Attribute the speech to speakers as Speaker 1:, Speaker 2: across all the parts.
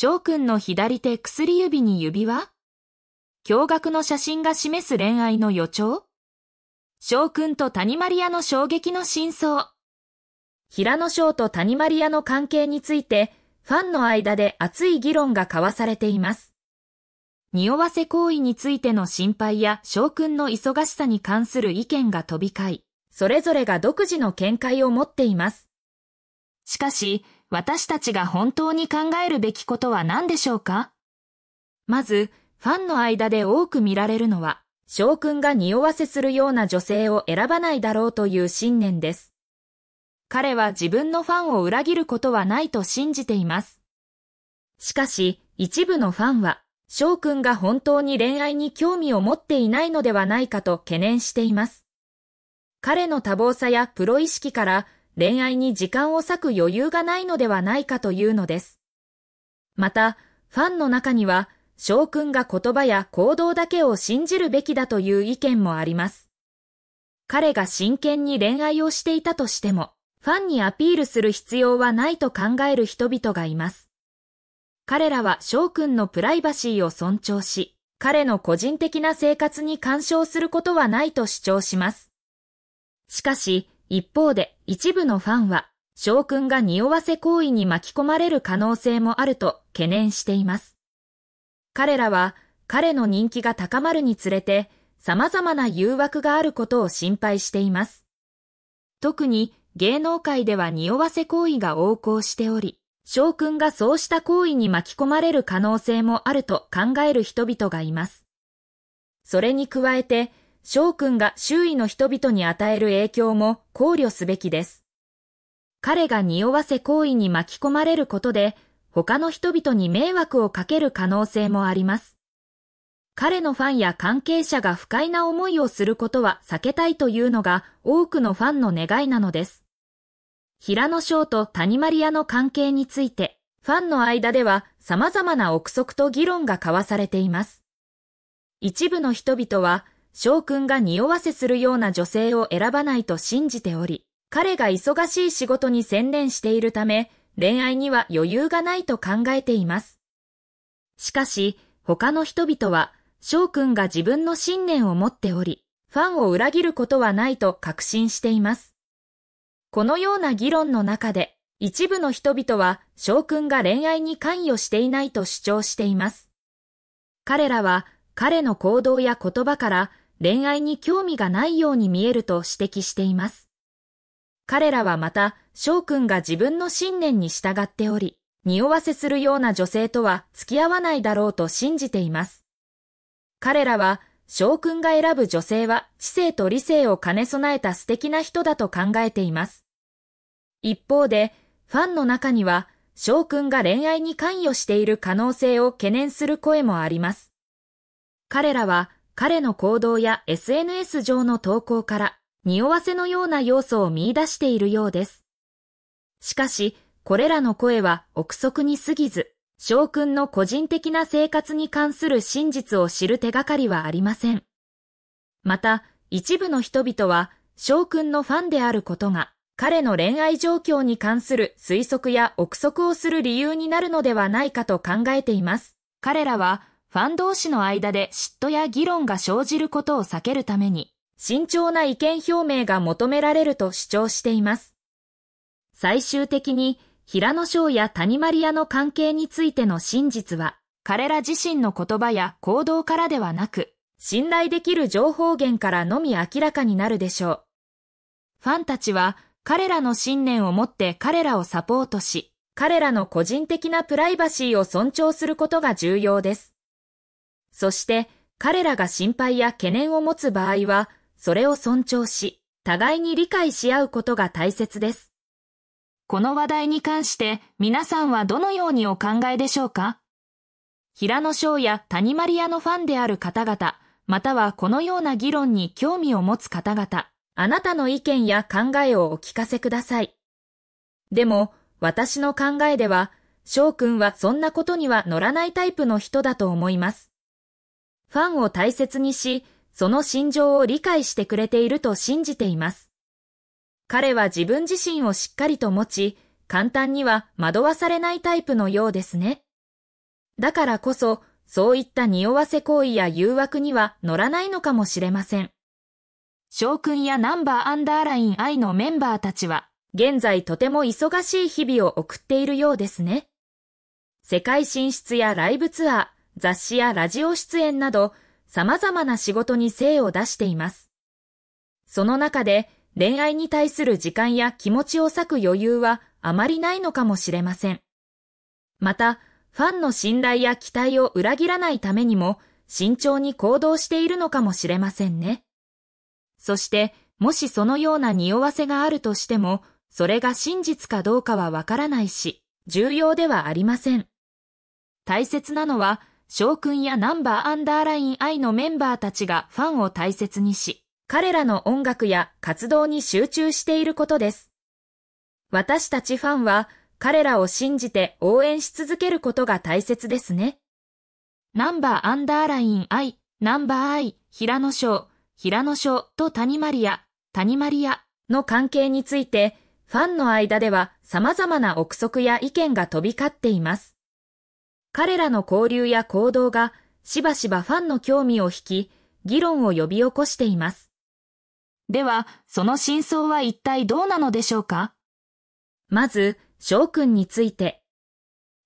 Speaker 1: 翔くんの左手薬指に指輪驚愕の写真が示す恋愛の予兆翔くんと谷マリアの衝撃の真相。平野翔と谷マリアの関係について、ファンの間で熱い議論が交わされています。匂わせ行為についての心配や翔くんの忙しさに関する意見が飛び交い、それぞれが独自の見解を持っています。しかし、私たちが本当に考えるべきことは何でしょうかまず、ファンの間で多く見られるのは、くんが匂わせするような女性を選ばないだろうという信念です。彼は自分のファンを裏切ることはないと信じています。しかし、一部のファンは、翔くんが本当に恋愛に興味を持っていないのではないかと懸念しています。彼の多忙さやプロ意識から恋愛に時間を割く余裕がないのではないかというのです。また、ファンの中には、翔くんが言葉や行動だけを信じるべきだという意見もあります。彼が真剣に恋愛をしていたとしても、ファンにアピールする必要はないと考える人々がいます。彼らは翔くんのプライバシーを尊重し、彼の個人的な生活に干渉することはないと主張します。しかし、一方で一部のファンは、将軍が匂わせ行為に巻き込まれる可能性もあると懸念しています。彼らは彼の人気が高まるにつれて様々な誘惑があることを心配しています。特に芸能界では匂わせ行為が横行しており、将軍がそうした行為に巻き込まれる可能性もあると考える人々がいます。それに加えて、翔くんが周囲の人々に与える影響も考慮すべきです。彼が匂わせ行為に巻き込まれることで、他の人々に迷惑をかける可能性もあります。彼のファンや関係者が不快な思いをすることは避けたいというのが多くのファンの願いなのです。平野翔と谷マリアの関係について、ファンの間では様々な憶測と議論が交わされています。一部の人々は、将君が匂わせするような女性を選ばないと信じており、彼が忙しい仕事に専念しているため、恋愛には余裕がないと考えています。しかし、他の人々は、翔くんが自分の信念を持っており、ファンを裏切ることはないと確信しています。このような議論の中で、一部の人々は翔くんが恋愛に関与していないと主張しています。彼らは、彼の行動や言葉から恋愛に興味がないように見えると指摘しています。彼らはまた、翔くんが自分の信念に従っており、匂わせするような女性とは付き合わないだろうと信じています。彼らは、翔くんが選ぶ女性は知性と理性を兼ね備えた素敵な人だと考えています。一方で、ファンの中には、翔くんが恋愛に関与している可能性を懸念する声もあります。彼らは、彼の行動や SNS 上の投稿から匂わせのような要素を見出しているようです。しかし、これらの声は憶測に過ぎず、将軍の個人的な生活に関する真実を知る手がかりはありません。また、一部の人々は、将軍のファンであることが、彼の恋愛状況に関する推測や憶測をする理由になるのではないかと考えています。彼らは、ファン同士の間で嫉妬や議論が生じることを避けるために、慎重な意見表明が求められると主張しています。最終的に、平野翔や谷マリアの関係についての真実は、彼ら自身の言葉や行動からではなく、信頼できる情報源からのみ明らかになるでしょう。ファンたちは彼らの信念を持って彼らをサポートし、彼らの個人的なプライバシーを尊重することが重要です。そして彼らが心配や懸念を持つ場合は、それを尊重し、互いに理解し合うことが大切です。この話題に関して皆さんはどのようにお考えでしょうか平野翔や谷マリ屋のファンである方々、またはこのような議論に興味を持つ方々、あなたの意見や考えをお聞かせください。でも、私の考えでは、翔くんはそんなことには乗らないタイプの人だと思います。ファンを大切にし、その心情を理解してくれていると信じています。彼は自分自身をしっかりと持ち、簡単には惑わされないタイプのようですね。だからこそ、そういった匂わせ行為や誘惑には乗らないのかもしれません。翔くんやナンバーアンダーライン愛のメンバーたちは、現在とても忙しい日々を送っているようですね。世界進出やライブツアー、雑誌やラジオ出演など、様々な仕事に精を出しています。その中で、恋愛に対する時間や気持ちを割く余裕はあまりないのかもしれません。また、ファンの信頼や期待を裏切らないためにも、慎重に行動しているのかもしれませんね。そして、もしそのような匂わせがあるとしても、それが真実かどうかはわからないし、重要ではありません。大切なのは、将君やナンバーアンダーライン愛のメンバーたちがファンを大切にし、彼らの音楽や活動に集中していることです。私たちファンは彼らを信じて応援し続けることが大切ですね。ナンバーアンダーライン愛、ナンバーアイ、平野翔、平野翔と谷マリア、谷マリアの関係について、ファンの間では様々な憶測や意見が飛び交っています。彼らの交流や行動がしばしばファンの興味を引き、議論を呼び起こしています。では、その真相は一体どうなのでしょうかまず、翔くんについて。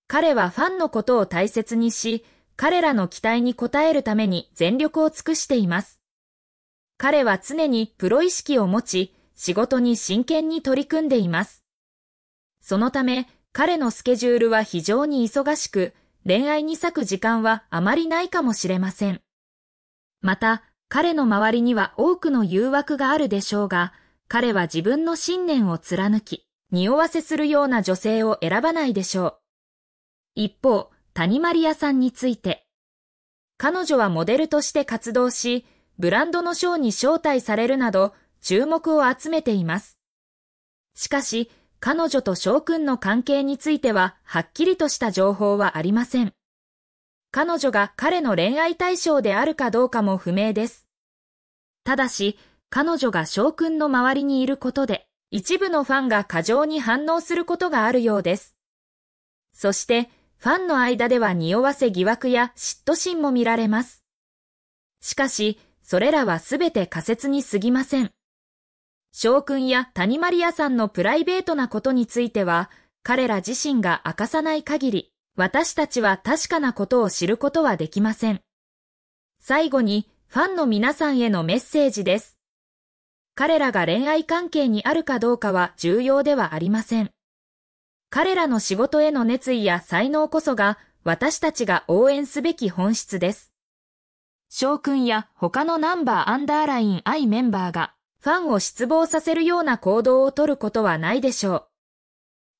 Speaker 1: 彼はファンのことを大切にし、彼らの期待に応えるために全力を尽くしています。彼は常にプロ意識を持ち、仕事に真剣に取り組んでいます。そのため、彼のスケジュールは非常に忙しく、恋愛に咲く時間はあまりないかもしれません。また、彼の周りには多くの誘惑があるでしょうが、彼は自分の信念を貫き、匂わせするような女性を選ばないでしょう。一方、谷マリアさんについて、彼女はモデルとして活動し、ブランドのショーに招待されるなど、注目を集めています。しかし、彼女と翔くんの関係については、はっきりとした情報はありません。彼女が彼の恋愛対象であるかどうかも不明です。ただし、彼女が翔くんの周りにいることで、一部のファンが過剰に反応することがあるようです。そして、ファンの間では匂わせ疑惑や嫉妬心も見られます。しかし、それらはすべて仮説に過ぎません。将軍や谷マリアさんのプライベートなことについては、彼ら自身が明かさない限り、私たちは確かなことを知ることはできません。最後に、ファンの皆さんへのメッセージです。彼らが恋愛関係にあるかどうかは重要ではありません。彼らの仕事への熱意や才能こそが、私たちが応援すべき本質です。翔くんや他のナンバーアンダーライン愛メンバーがファンを失望させるような行動をとることはないでしょう。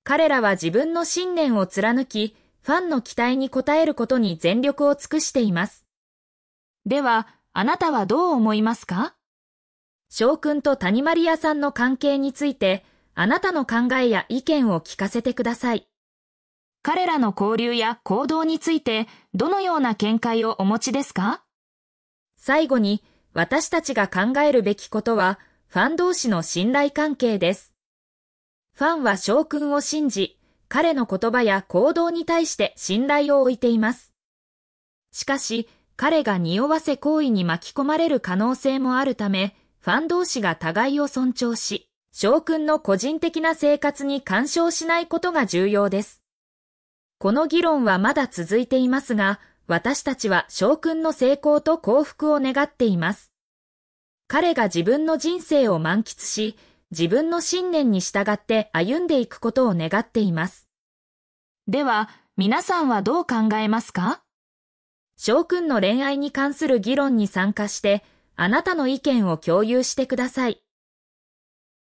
Speaker 1: 彼らは自分の信念を貫き、ファンの期待に応えることに全力を尽くしています。では、あなたはどう思いますか翔くんと谷まリアさんの関係について、あなたの考えや意見を聞かせてください。彼らの交流や行動について、どのような見解をお持ちですか最後に、私たちが考えるべきことは、ファン同士の信頼関係です。ファンは将軍を信じ、彼の言葉や行動に対して信頼を置いています。しかし、彼が匂わせ行為に巻き込まれる可能性もあるため、ファン同士が互いを尊重し、将軍の個人的な生活に干渉しないことが重要です。この議論はまだ続いていますが、私たちは将軍の成功と幸福を願っています。彼が自分の人生を満喫し、自分の信念に従って歩んでいくことを願っています。では、皆さんはどう考えますか翔くんの恋愛に関する議論に参加して、あなたの意見を共有してください。